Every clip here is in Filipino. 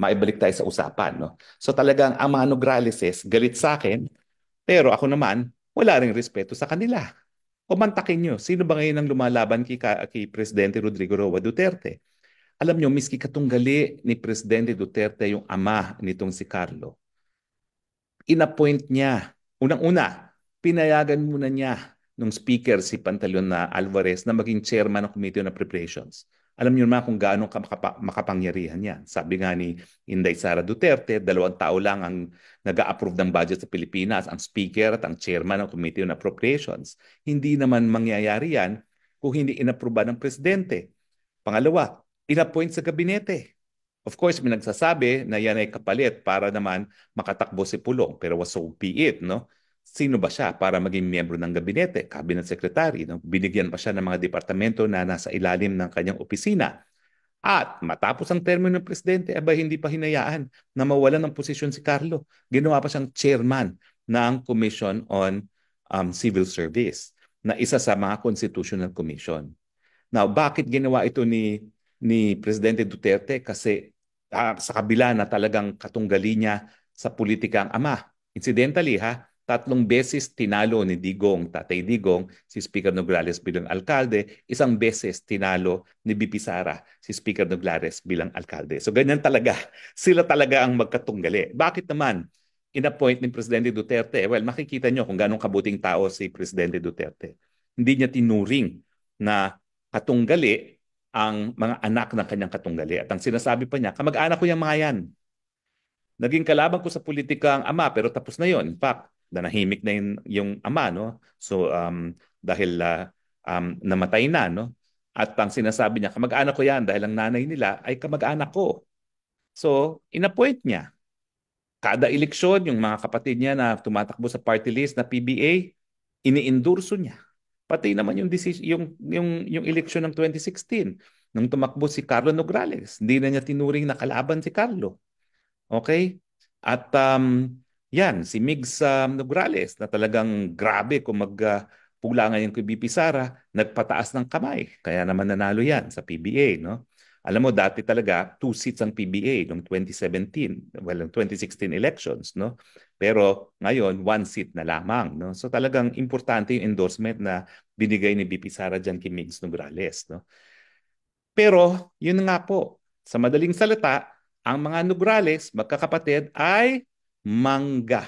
maibalik tayo sa usapan. No? So talagang ang mga Nograleses, galit sa akin, pero ako naman, wala ring respeto sa kanila. O mantakin nyo, sino ba ngayon ang lumalaban kay, kay Presidente Rodrigo Roa Duterte? Alam nyo, miski katunggali ni Presidente Duterte yung ama nitong si Carlo, inappoint niya. Unang-una, pinayagan muna niya nung speaker si Pantaleon na Alvarez na maging chairman ng Committee on Appropriations. Alam niyo naman kung gaano makap- makapangyarihan yan. Sabi nga ni Inday Sara Duterte, dalawang tao lang ang nag-approve ng budget sa Pilipinas, ang speaker at ang chairman ng Committee on Appropriations. Hindi naman mangyayari yan kung hindi inaproba ng presidente. Pangalawa, inappoint sa gabinete. Of course, may nagsasabi na yan ay kapalit para naman makatakbo si Pulong, pero so be it, no? Sino ba siya para maging miyembro ng gabinete, cabinet secretary? No? Binigyan pa siya ng mga departamento na nasa ilalim ng kanyang opisina. At matapos ang termino ng presidente, aba eh hindi pa hinayaan na mawalan ng posisyon si Carlo. Ginawa pa siyang chairman ng Commission on um, Civil Service na isa sa mga constitutional commission. Now, bakit ginawa ito ni ni Presidente Duterte? Kasi uh, sa kabila na talagang katunggali niya sa politika ang ama. Incidentally ha, Tatlong beses tinalo ni Digong, Tatay Digong, si Speaker Nograles bilang alkalde. Isang beses tinalo ni BP Sara, si Speaker Nograles bilang alkalde. So ganyan talaga. Sila talaga ang magkatunggali. Bakit naman inappoint ni Presidente Duterte? Well, makikita nyo kung ganong kabuting tao si Presidente Duterte. Hindi niya tinuring na katunggali ang mga anak ng kanyang katunggali. At ang sinasabi pa niya, kamag-anak ko yung mga yan. Naging kalaban ko sa politika ang ama pero tapos na yon. In fact, nanahimik na yung, yung ama no so um, dahil uh, um, namatay na no at ang sinasabi niya kamag-anak ko yan dahil ang nanay nila ay kamag-anak ko so inappoint niya kada eleksyon yung mga kapatid niya na tumatakbo sa party list na PBA iniendorso niya pati naman yung decision, yung yung yung eleksyon ng 2016 nung tumakbo si Carlo Nograles hindi na niya tinuring na kalaban si Carlo okay at um, yan, si Migs um, Nograles na talagang grabe kung magpulangan ah, uh, yung kay BP Sara, nagpataas ng kamay. Kaya naman nanalo yan sa PBA. No? Alam mo, dati talaga, two seats ang PBA noong 2017, well, noong 2016 elections. No? Pero ngayon, one seat na lamang. No? So talagang importante yung endorsement na binigay ni BP Sara dyan kay Migs Nograles. No? Pero, yun nga po, sa madaling salita, ang mga Nograles, magkakapatid, ay mangga,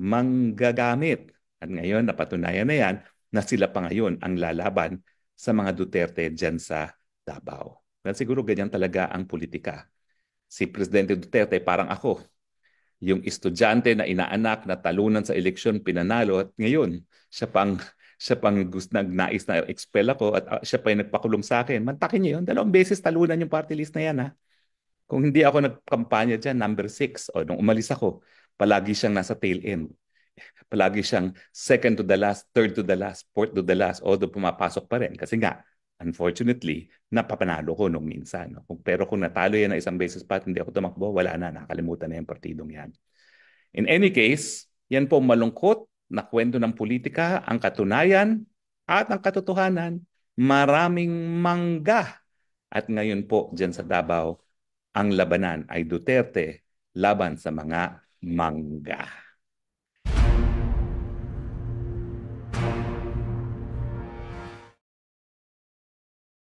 manggagamit. At ngayon, napatunayan na yan na sila pa ngayon ang lalaban sa mga Duterte dyan sa Davao. Well, siguro ganyan talaga ang politika. Si Presidente Duterte parang ako, yung estudyante na inaanak na talunan sa eleksyon pinanalo at ngayon siya pang siya pang gusto nag nais na expel ako at uh, siya pa yung nagpakulong sa akin. Mantakin niyo yun. Dalawang beses talunan yung party list na yan ha. Kung hindi ako nagkampanya dyan, number six. O, nung umalis ako, palagi siyang nasa tail end. Palagi siyang second to the last, third to the last, fourth to the last, although pumapasok pa rin. Kasi nga, unfortunately, napapanalo ko nung minsan. No? Kung, Pero kung natalo yan na isang beses pa at hindi ako tumakbo, wala na, nakalimutan na yung partidong yan. In any case, yan po malungkot na kwento ng politika, ang katunayan at ang katotohanan, maraming mangga. At ngayon po, dyan sa Davao, ang labanan ay Duterte laban sa mga mangga.